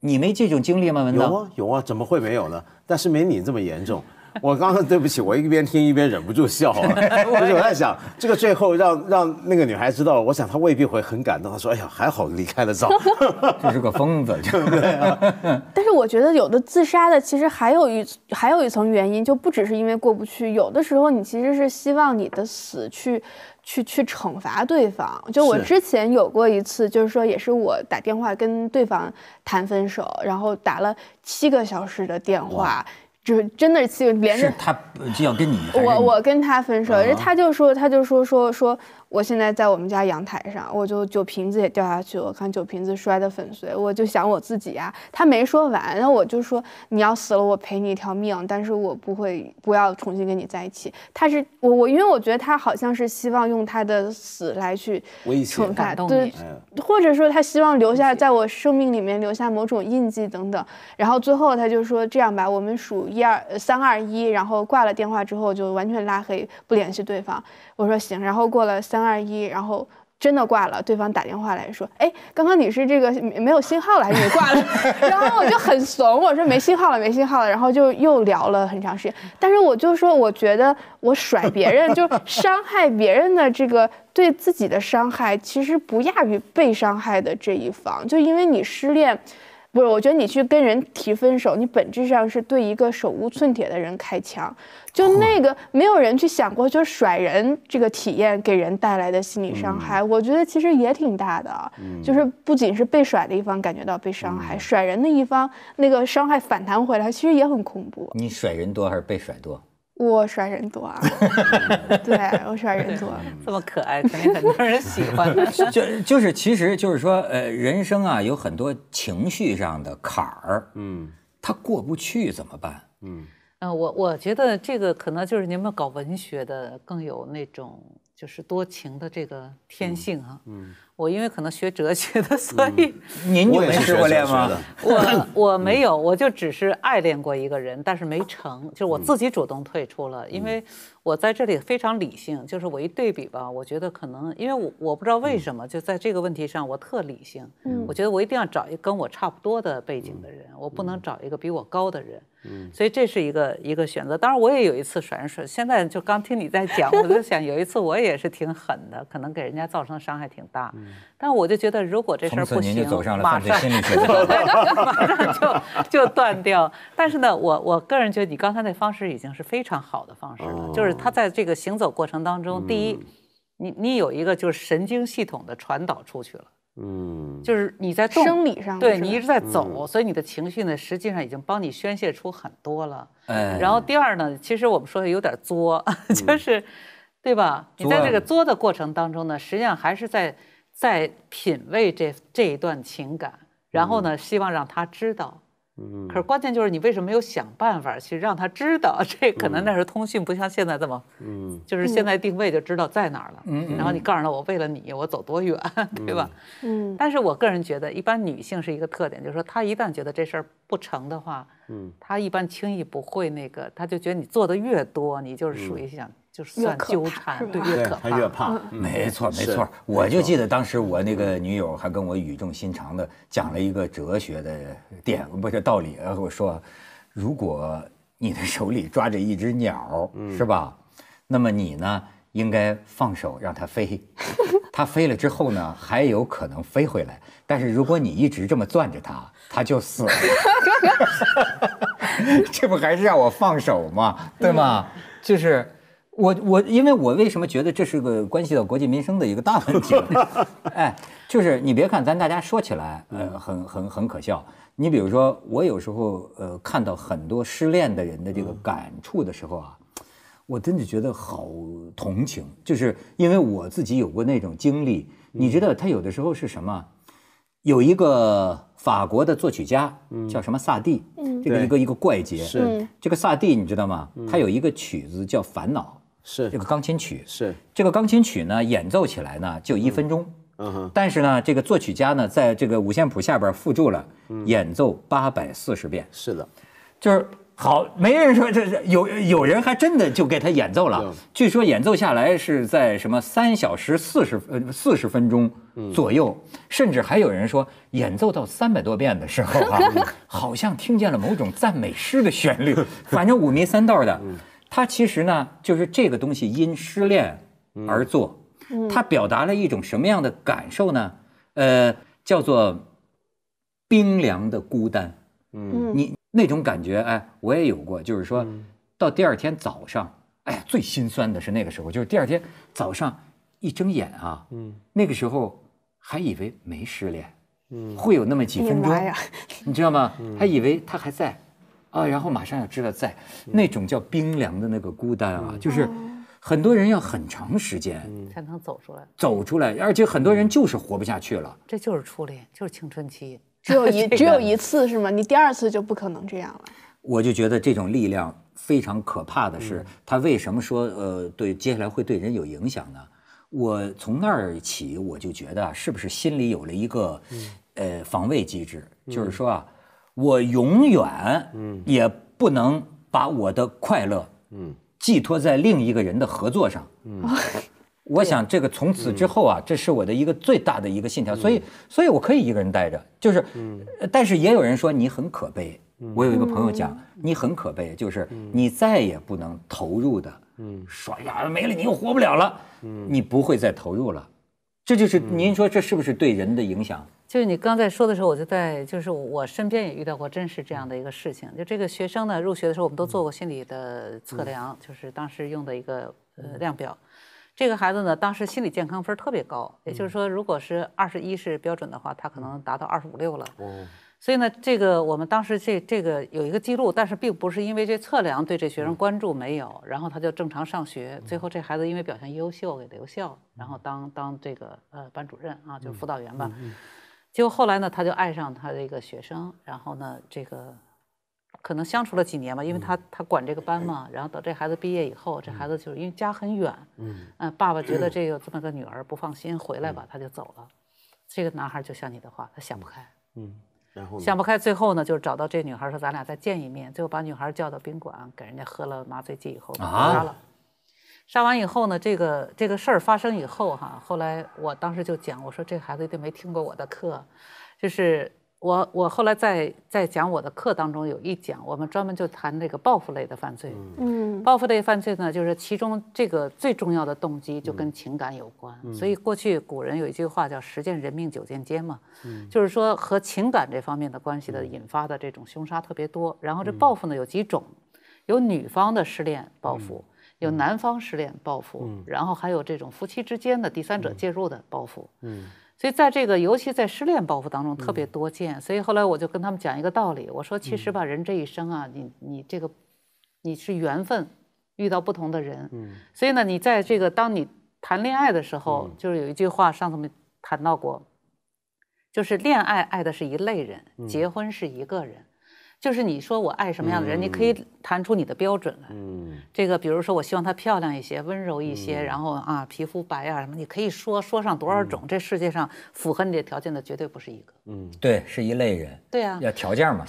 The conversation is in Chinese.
你没这种经历吗？有啊有啊，怎么会没有呢？但是没你这么严重。我刚刚对不起，我一边听一边忍不住笑。是我在想，这个最后让让那个女孩知道，我想她未必会很感动。她说：“哎呀，还好离开的早。” 这是个疯子，对不对？是我觉得有的自杀的，其实还有一还有一层原因，就不只是因为过不去，有的时候你其实是希望你的死去，去去惩罚对方。就我之前有过一次，就是说也是我打电话跟对方谈分手，然后打了七个小时的电话。就是真的，是连着他就要跟你。我我跟他分手，他就说他就说说说，我现在在我们家阳台上，我就酒瓶子也掉下去，我看酒瓶子摔得粉碎，我就想我自己呀。他没说完，那我就说你要死了，我赔你一条命，但是我不会不要重新跟你在一起。他是我我，因为我觉得他好像是希望用他的死来去惩罚，对，或者说他希望留下在我生命里面留下某种印记等等。然后最后他就说这样吧，我们数一。一二三二一，然后挂了电话之后就完全拉黑，不联系对方。我说行，然后过了三二一，然后真的挂了。对方打电话来说：“哎，刚刚你是这个没有信号了还是你挂了？” 然后我就很怂，我说没信号了，没信号了。然后就又聊了很长时间。但是我就说，我觉得我甩别人就伤害别人的这个对自己的伤害，其实不亚于被伤害的这一方，就因为你失恋。不是，我觉得你去跟人提分手，你本质上是对一个手无寸铁的人开枪。就那个，没有人去想过，就甩人这个体验给人带来的心理伤害，我觉得其实也挺大的。就是不仅是被甩的一方感觉到被伤害，甩人的一方那个伤害反弹回来，其实也很恐怖。你甩人多还是被甩多？我耍人多啊，对我耍人多，这么可爱肯定很多人喜欢。就 就是，其实就是说，呃，人生啊有很多情绪上的坎儿，嗯，他过不去怎么办？嗯，呃，我我觉得这个可能就是你们搞文学的更有那种。就是多情的这个天性啊，嗯，我因为可能学哲学的，所以您就没失过恋吗？我我没有，我就只是爱恋过一个人，但是没成，就是我自己主动退出了。因为，我在这里非常理性，就是我一对比吧，我觉得可能因为我我不知道为什么，就在这个问题上我特理性，嗯，我觉得我一定要找一跟我差不多的背景的人，我不能找一个比我高的人。所以这是一个一个选择，当然我也有一次甩甩，现在就刚听你在讲，我就想有一次我也是挺狠的，可能给人家造成伤害挺大。嗯，但我就觉得如果这事儿不行，马上就就断掉。但是呢，我我个人觉得你刚才那方式已经是非常好的方式了，就是他在这个行走过程当中，第一，你你有一个就是神经系统的传导出去了。嗯，就是你在生理上对你一直在走，所以你的情绪呢，实际上已经帮你宣泄出很多了。哎，然后第二呢，其实我们说的有点作，就是，对吧？你在这个作的过程当中呢，实际上还是在在品味这这一段情感，然后呢，希望让他知道。嗯，可是关键就是你为什么没有想办法去让他知道？这可能那时候通讯不像现在这么，嗯，就是现在定位就知道在哪儿了。嗯，然后你告诉他，我为了你，我走多远，对吧？嗯，但是我个人觉得，一般女性是一个特点，就是说她一旦觉得这事儿不成的话，嗯，她一般轻易不会那个，她就觉得你做的越多，你就是属于想。就是越纠缠，对越可怕。没错，没错。我就记得当时我那个女友还跟我语重心长的讲了一个哲学的点，不是道理，我说，如果你的手里抓着一只鸟，是吧？那么你呢，应该放手让它飞。它飞了之后呢，还有可能飞回来。但是如果你一直这么攥着它，它就死了。这不还是让我放手吗？对吗？就是。我我，因为我为什么觉得这是个关系到国计民生的一个大问题？哎，就是你别看咱大家说起来，呃，很很很可笑。你比如说，我有时候呃看到很多失恋的人的这个感触的时候啊，我真的觉得好同情，就是因为我自己有过那种经历。你知道他有的时候是什么？有一个法国的作曲家叫什么萨蒂，这个一个一个怪杰是这个萨蒂，你知道吗？他有一个曲子叫《烦恼》。是这个钢琴曲，是这个钢琴曲呢，演奏起来呢就一分钟，嗯，但是呢，这个作曲家呢，在这个五线谱下边附注了演奏八百四十遍，是的，就是好没人说这有有人还真的就给他演奏了，据说演奏下来是在什么三小时四十呃四十分钟左右，甚至还有人说演奏到三百多遍的时候啊，好像听见了某种赞美诗的旋律，反正五迷三道的。它其实呢，就是这个东西因失恋而作，它表达了一种什么样的感受呢？呃，叫做冰凉的孤单。嗯，你那种感觉，哎，我也有过。就是说到第二天早上，哎，最心酸的是那个时候，就是第二天早上一睁眼啊，那个时候还以为没失恋，会有那么几分钟，你知道吗？还以为他还在。啊，然后马上要知道，在那种叫冰凉的那个孤单啊，就是很多人要很长时间才能走出来，走出来，而且很多人就是活不下去了。这就是初恋，就是青春期，只有一 只有一次，是吗？你第二次就不可能这样了。我就觉得这种力量非常可怕的是，他为什么说呃对接下来会对人有影响呢？我从那儿起我就觉得是不是心里有了一个呃防卫机制，就是说啊。我永远，嗯，也不能把我的快乐，嗯，寄托在另一个人的合作上，嗯，我想这个从此之后啊，这是我的一个最大的一个信条，所以，所以我可以一个人待着，就是，嗯，但是也有人说你很可悲，嗯，我有一个朋友讲你很可悲，就是你再也不能投入的，嗯，说呀没了你又活不了了，嗯，你不会再投入了。这就是您说这是不是对人的影响？就是你刚才说的时候，我就在就是我身边也遇到过真实这样的一个事情。就这个学生呢，入学的时候我们都做过心理的测量，就是当时用的一个呃量表。这个孩子呢，当时心理健康分特别高，也就是说，如果是二十一是标准的话，他可能达到二十五六了。所以呢，这个我们当时这这个有一个记录，但是并不是因为这测量对这学生关注没有，然后他就正常上学。最后这孩子因为表现优秀给留校，然后当当这个呃班主任啊，就是辅导员吧。结果后来呢，他就爱上他的一个学生，然后呢，这个可能相处了几年吧，因为他他管这个班嘛。然后等这孩子毕业以后，这孩子就是因为家很远，嗯爸爸觉得这有这么个女儿不放心回来吧，他就走了。这个男孩就像你的话，他想不开，嗯。想不开，最后呢，就找到这女孩说咱俩再见一面。最后把女孩叫到宾馆，给人家喝了麻醉剂以后，啊，杀了。杀完以后呢，这个这个事儿发生以后哈，后来我当时就讲，我说这孩子一定没听过我的课，就是。我我后来在在讲我的课当中有一讲，我们专门就谈这个报复类的犯罪。嗯，报复类犯罪呢，就是其中这个最重要的动机就跟情感有关。所以过去古人有一句话叫“十见人命九见奸”嘛，就是说和情感这方面的关系的引发的这种凶杀特别多。然后这报复呢有几种，有女方的失恋报复，有男方失恋报复，然后还有这种夫妻之间的第三者介入的报复。嗯。所以，在这个，尤其在失恋包袱当中特别多见。所以后来我就跟他们讲一个道理，我说其实吧，人这一生啊，你你这个，你是缘分遇到不同的人。嗯。所以呢，你在这个当你谈恋爱的时候，就是有一句话上次我们谈到过，就是恋爱爱的是一类人，结婚是一个人。就是你说我爱什么样的人，你可以谈出你的标准来。嗯，这个比如说我希望她漂亮一些，温柔一些，然后啊皮肤白啊什么，你可以说说上多少种，这世界上符合你条件的绝对不是一个。嗯，对，是一类人。对啊，要条件嘛。